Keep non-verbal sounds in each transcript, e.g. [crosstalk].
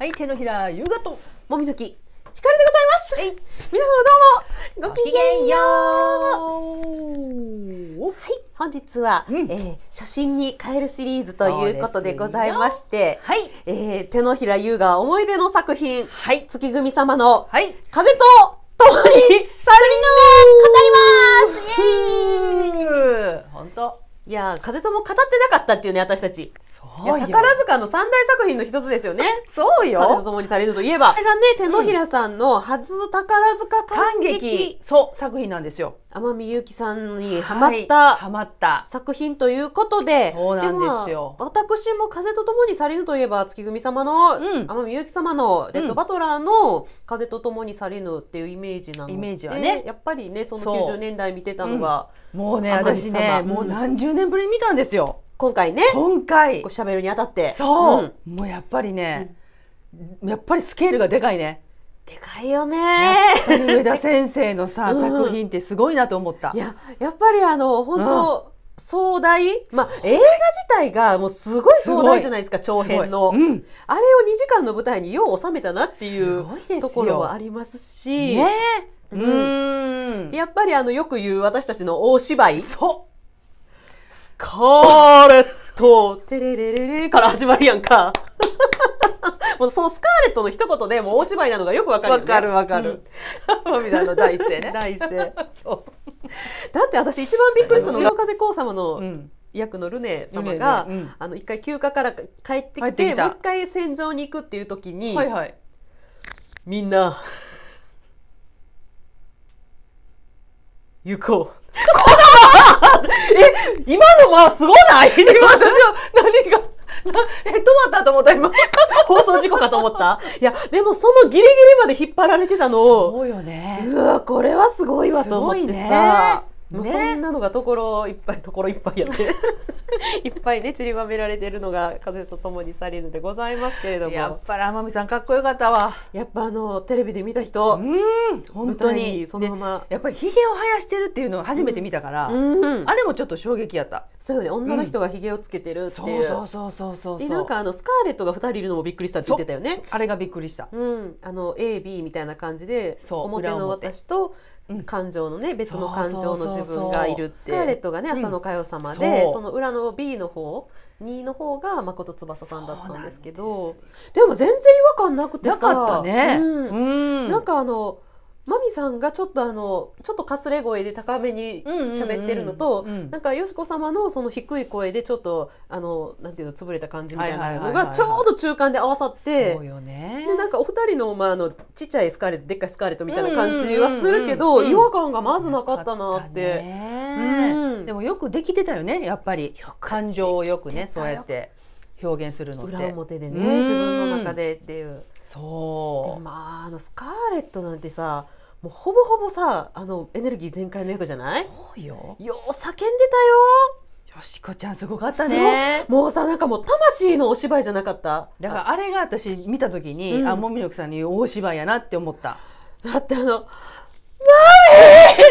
はい手のひら夕方もみの木ひかるでございます、皆様どうもごきげんようはい本日は、うん、えー、初心に変えるシリーズということでございまして、はいえー、手のひら優雅思い出の作品、はい、月組様の、はい、風といや風とも語ってなかったっていうね私たちそう宝塚の三大作品の一つですよねそうよ風と共にされるといえばあれがね手のひらさんの初宝塚感激,、うん、感そう作品なんですよ天海祐希さんにハマった、ハマった作品ということで、そうなんですよ。私も風と共にされぬといえば、月組様の、天海祐希様のレッドバトラーの風と共にされぬっていうイメージなので、イメージはね。やっぱりね、その90年代見てたのが、うんもうね私ね、もう何十年ぶりに見たんですよ今回ね今回しゃべるにあたってそう、もうやっぱりね、やっぱりスケールがでかいねでかいよね上田先生のさ、作品ってすごいなと思ったいややっぱりあの本当、壮大まあ、映画自体がもうすごい壮大じゃないですか、長編の、うん、あれを2時間の舞台によう収めたなっていうところはありますし。ねえうんやっぱりあのよく言う私たちの大芝居そうスカーレット、テレレレレから始まるやんか。[laughs] もうそのスカーレットの一言でもう大芝居なのがよくわかるわ、ね、かるわかる。みたいな大一ね。[laughs] そう。だって私一番びっくりしたのは、風光様の、役のルネ様が、うん、あの一回休暇から帰ってきてもう一回戦場に行くっていう時に、はいはい、みんな行こう。[laughs] え、今のはすごない [laughs] 今私は [laughs] 何が。なえ、止まったと思った今。放送事故かと思ったいや、でもそのギリギリまで引っ張られてたのを。そうよね。うわ、これはすごいわと思ってさ。もうそんなのがところいっぱいところいっぱいやって [laughs] いっぱいね散りばめられてるのが風とともに去りぬでございますけれどもやっぱり天海さんかっこよかったわやっぱあのテレビで見た人うん本当にそのままやっぱりひげを生やしてるっていうのを初めて見たから、うんうん、あれもちょっと衝撃やったそうよね女の人がひげをつけてるっていう、うん、そうそうそうそうでなんかあのスカーレットが2人いるのもびっくりしたって言ってたよねあれがびっくりした、うん、あの AB みたいな感じで表の私と感情のね別の感情の自自分がいるってスカーレットがね浅野佳代様で、その裏の B の方2の方が誠翼さんだったんですけどでも全然違和感なくてさなかったね、うん、なんかあのマミさんがちょっとあのちょっとかすれ声で高めに喋ってるのと、なんかよしこ様のその低い声でちょっとあのなんていうの潰れた感じみたいなのがちょうど中間で合わさってでなんかお二人の,、まあ、あのちっちゃいスカーレットでっかいスカーレットみたいな感じはするけど、違和感がまずなかったなって。うん、でもよくできてたよねやっぱり感情をよくねそうやって表現するの裏表でね自分の中でっていうそうでもまああのスカーレットなんてさもうほぼほぼさあのエネルギー全開の役じゃないそうよよう叫んでたよよしこちゃんすごかったねもうさなんかもう魂のお芝居じゃなかっただからあれが私見た時に、あもみのくさんに大芝居やなって思っただってあの「マ帰って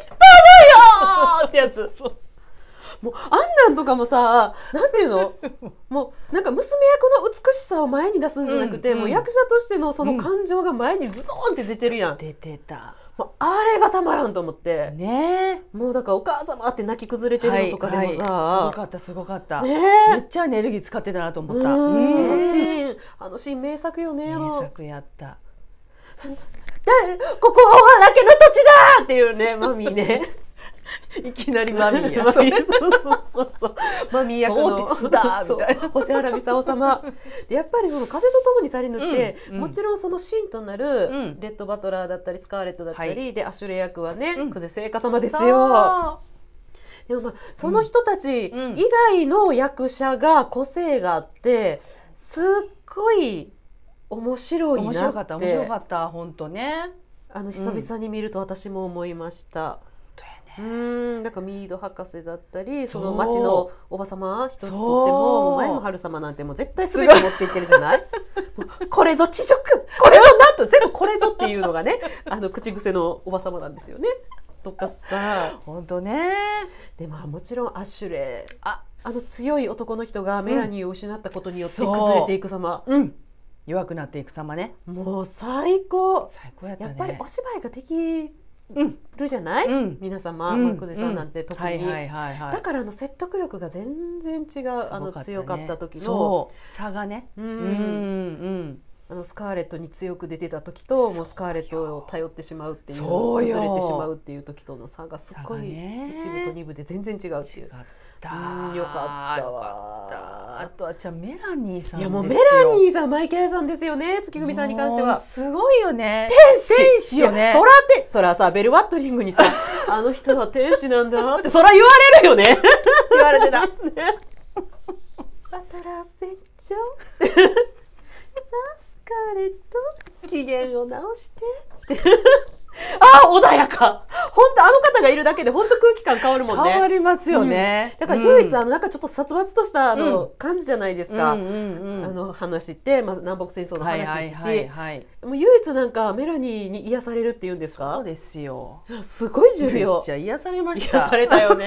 きたのよ!」ってやつ [laughs] もうあんなんとかもさなんていうの [laughs] もうなんか娘役の美しさを前に出すんじゃなくて、うんうん、もう役者としてのその感情が前にズドンって出てるやん。出てたもあれがたまらんと思ってねもうだからお母様って泣き崩れてるのとかでもさ、はいはい、すごかったすごかったねめっちゃエネルギー使ってたなと思ったあのシーンあのシーン名作よね名作やった [laughs] ここはおら家の土地だっていうねマミーね [laughs] いきなりマミーや。そうそうそうそう。マミー役の。そうだ [laughs] みたいな。星原美沙様。でやっぱりその風と共に去りぬって、うんもちろんそのシーとなるレッドバトラーだったりスカーレットだったり、はい、でアシュレ役はね、久世聖華様ですよ。でもまあその人たち以外の役者が個性があってすっごい面白いなって面白かった面白かった本当ねあの久々に見ると私も思いました、うんうんなんかミード博士だったりその町のおば様一つとっても前も春様なんてもう絶対全て持っていってるじゃない [laughs] これぞ地辱これぞなんと全部これぞっていうのがね [laughs] あの口癖のおば様なんですよね。とかさ本当ねでももちろんアッシュレイああの強い男の人がメラニーを失ったことによって崩れていく様。うん、弱くなっていく様ねもう最高、ね、やっぱりお芝居ができるじゃない、うん、皆様、うん、マクゼさんなんて特に、だからあの説得力が全然違う、ね、あの強かった時の差がねうん、うんうん、あのスカーレットに強く出てた時ともうスカーレットを頼ってしまうっていうう崩れてしまうっていう時との差がすごい、一部と二部で全然違うっていう。ったよかったわあとはじゃメラニーさんいやもうメラニーさんマイケルさんですよね月組さんに関してはすごいよね天使天使よねそらってそらさベルワットリングにさ [laughs] あの人は天使なんだってそら言われるよね言われてたね新しいちょさスカレット機嫌を直して [laughs] あ穏やか本当あの方がいるだけで本当空気感変わるもんね。変わりますよね。だから唯一あのなんかちょっと殺伐としたあの感じじゃないですか。あの話ってまあ南北戦争の話ですし、はいもう唯一なんかメラニーに癒されるっていうんですか。そうですよ。すごい重要。じゃ癒されました。癒されたよね。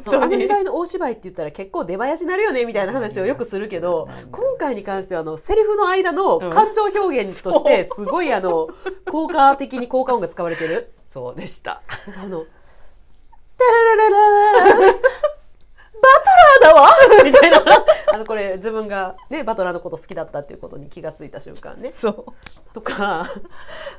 [laughs] あの時代の大芝居って言ったら結構出囃子になるよねみたいな話をよくするけど、今回に関してはあのセリフの間の感情表現としてすごいあの効果的に効果音が使われてる。そうでした。あの、タララララバトラーだわみたいな。[laughs] あの、これ自分がね、バトラーのこと好きだったっていうことに気がついた瞬間ね。そう。とか、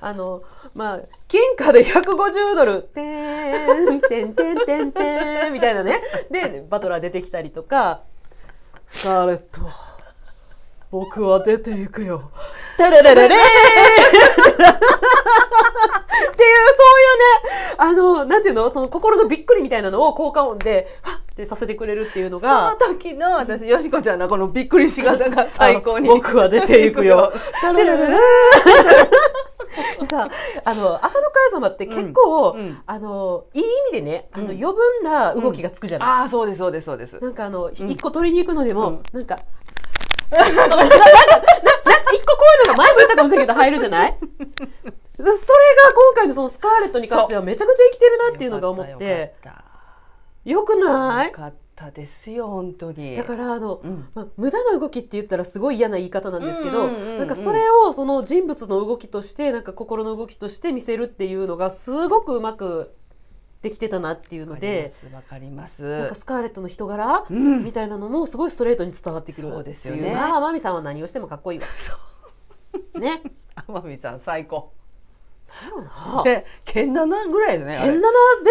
あの、まあ、金貨で150ドル、てーん、てんてんてんてん、みたいなね。で、バトラー出てきたりとか、スカーレット。僕は出ていくよ。タラララレー [laughs] っていう、そういうね、あの、なんていうの、その心のびっくりみたいなのを効果音で、はっってさせてくれるっていうのが。その時の私、よしこちゃんのこのびっくりし方が最高に。僕は出ていくよ。ダラるるさああの朝の母様って結構、うんうん、あのいい意味でねあの、余分な動きがつくじゃない、うん、ああそうですそうですそうですなんかあの一、個取りに行くのでも、なんかなんか前も言ったかもしれないけど入るじゃないそれが今回のそのスカーレットに関してはめちゃくちゃ生きてるなっていうのが思ってよくないたですよ本当にだからあの、うんまあ、無駄な動きって言ったらすごい嫌な言い方なんですけど、んなんかそれをその人物の動きとしてなんか心の動きとして見せるっていうのがすごくうまくできてたなっていうのでわかりますなんかスカーレットの人柄、みたいなのもすごいストレートに伝わってくるそうですよねああマミさんは何をしてもかっこいいわ。ね天海さん最高え、けんなぐらいだね。けんで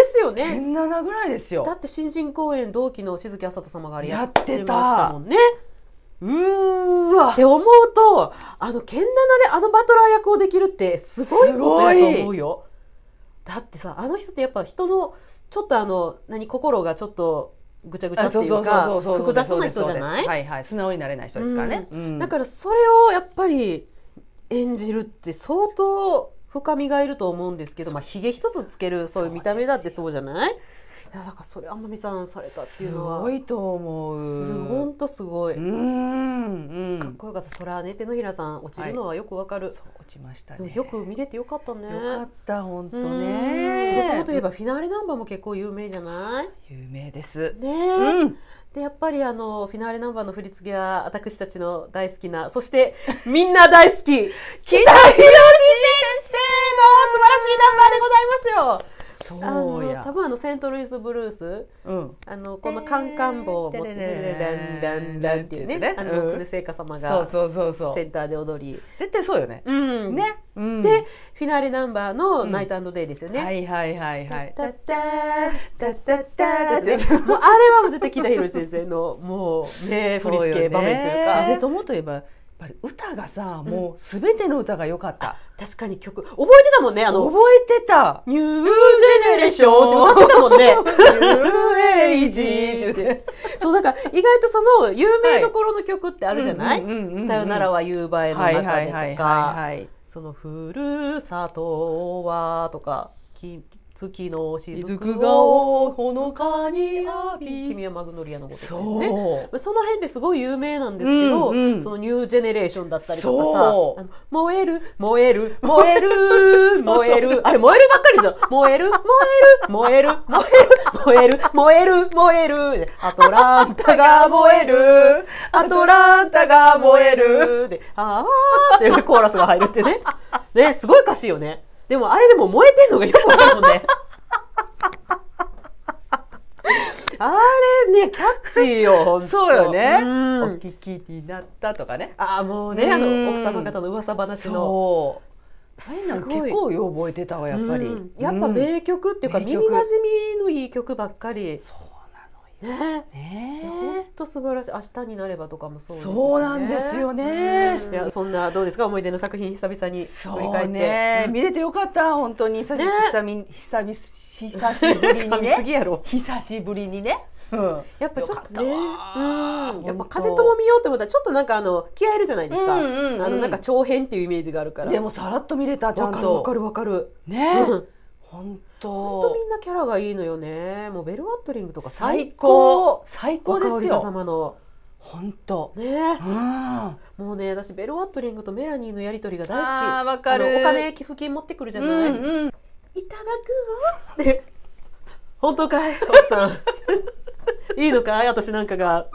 すよね。けんぐらいですよ。だって新人公演同期の静木あさと様があやってましたもんね。うわって思うとあのけんなであのバトラー役をできるってすごいことと思うよ。だってさあの人ってやっぱ人のちょっとあの何心がちょっとぐちゃぐちゃっていうか複雑な人じゃないはいはい素直になれない人ですからね、うんうん、だからそれをやっぱり演じるって相当深みがいると思うんですけど、まあ、ひげ一つつけるそういう見た目だってそうじゃないいやだからそれ天海さんされたっていうのはすごいと思うすごんとすごいうん、かっこよかったそれはね手のひらさん落ちるのはよくわかる、はい、落ちましたねよく見れてよかったねよかった本当ねずっといえばフィナーレナンバーも結構有名じゃない有名ですね、うん、でやっぱりあのフィナーレナンバーの振り付けは私たちの大好きなそしてみんな大好き北広 [laughs] 先生の素晴らしいナンバーでございますよそうや多分あのセントルイス・ブルース、うん、あのこのカンカン棒を持って「ランランラン」っていうねあの久世聖華様がセンターで踊り絶対そうよね。うんねうん、でフィナーレナンバーの「ナイトデイ」ですよね。はいはいはいはい。タッタタタタですね。あれはもう絶対木田博先生のもうね振り付け場面というか。あれともといえばやっぱり歌がさもう全ての歌が良かった。確かに曲、覚えてたもんね、あの。覚えてたニュージェネレーションって歌ってたもんね。ニューエイジーって言って。そう、だから意外とその有名どころの曲ってあるじゃないさよならは夕映えの中でとか、そのふるさとはとか、き月の雫がほのかにあ君はマグノリアのことですねそその辺ですごい有名なんですけど、うんうん、そのニュージェネレーションだったりとかさ「燃える燃える燃える [laughs] 燃える」あれ燃えるばっかりですよ「燃える燃える燃える燃える燃える燃える燃える」アトランタが燃えるアトランタが燃える」で「ああ」ってコーラスが入るってね。ねすごい歌詞よね。でもあれでも燃えてんのがよくわかるもんね。[laughs] あれね、キャッチーよ、本当そうよね。お聞きになったとかね。ああ、もうね、あの、奥様方の噂話の。結構よ覚えてたわやっぱり、やっぱ名曲っていうか耳なじみのいい曲ばっかりそねね本当素晴らしい明日になればとかもそうです、ね、そうなんですよね、いやそんなどうですか思い出の作品久々に振り返って、ねうん、見れてよかった本当に久し,、ね、久々久しぶりにね久しぶりにね [laughs] うん、やっぱちょっとね、うん、やっぱ風とも見ようと思ったらちょっとなんかあの気合入るじゃないですか、うんうんうん、あのなんか長編っていうイメージがあるからでもさらっと見れたちゃんとわかるわかるね、うん本本当みんなキャラがいいのよねもうベルワットリングとか最高最高ですよ様の本当ね、もうね私ベルワットリングとメラニーのやり取りが大好きあわかるお金寄付金持ってくるじゃない、うんうん、いただくわって本当かい奥さん [laughs] いいのかい私なんかが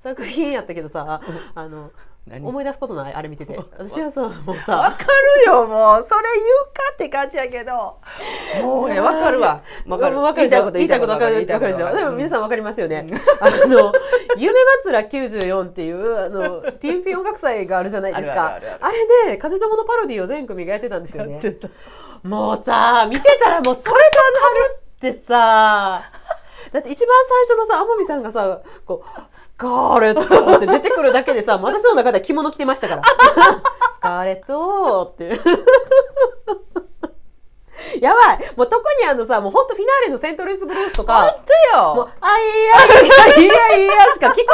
作品やったけどさあの思い出すことないあれ見てて [laughs] 私はさもうさわかるよもうそれ言うかって感じやけどもうねわかるわわかるわかる言いたいことかるでしょでも皆さんわかりますよね、あの「夢まつら94」っていうあの [laughs] ン m p 音楽祭があるじゃないですかあれで「風ものパロディ」を全組がやってたんですよねもうさ見てたらもうそれとなるってさだって一番最初のさ天海さんがさこう「スカーレット」って出てくるだけでさ私の中では着物着てましたから「[laughs] スカーレット」って。[laughs] やばいもう特にあのさ、もうほんとフィナーレのセントルイスブルースとか。ほんとよもう、あいやいやいやいやいやしか聞こえてけ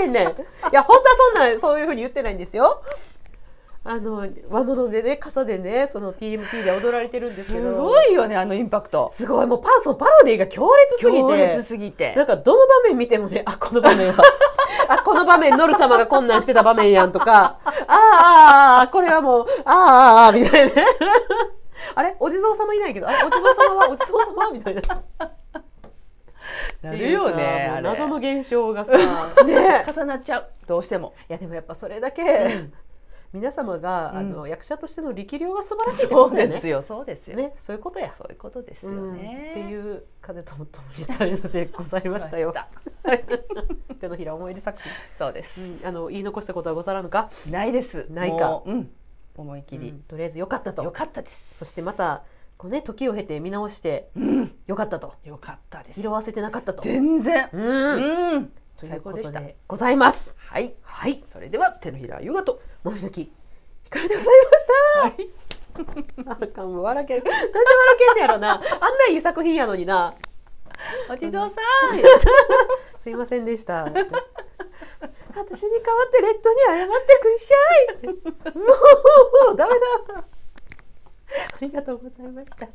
えへんねん。いや、ほんとはそんな、そういうふうに言ってないんですよ。あの和物でね傘でねその TMT で踊られてるんですけどすごいよねあのインパクトすごいもうパそのパロディが強烈すぎて強烈すぎてなんかどの場面見てもねあこの場面はあこの場面ノル様が困難してた場面やんとかあああこれはもうあああみたいなあれお地蔵様いないけどあれお地蔵様はお地蔵様みたいな。なるよね謎の現象がさ、[laughs] ね、重なっちゃうどうしてもいやでもやっぱそれだけ、うん皆様が、あの役者としての力量が素晴らしいそうですよそうですよ、ね、そういうことやそういうことですよね、っていう金友ともりされでございましたよ。[laughs] 手のひら思い出作品そうです、あの言い残したことはござらぬかないですないか、うん、思い切り、とりあえず良かったと良かったですそしてまたこうね時を経て見直して、良かったとよかったです色あせてなかったと全然うん、ということでございます。はい、はい、それでは手のひら優雅ともみの木光でございました。あかん笑けるなんで笑けんねやろなあんないい作品やのになお地蔵さん [laughs] すいませんでした私に代わってレッドに謝ってくっしゃいもうダメだありがとうございました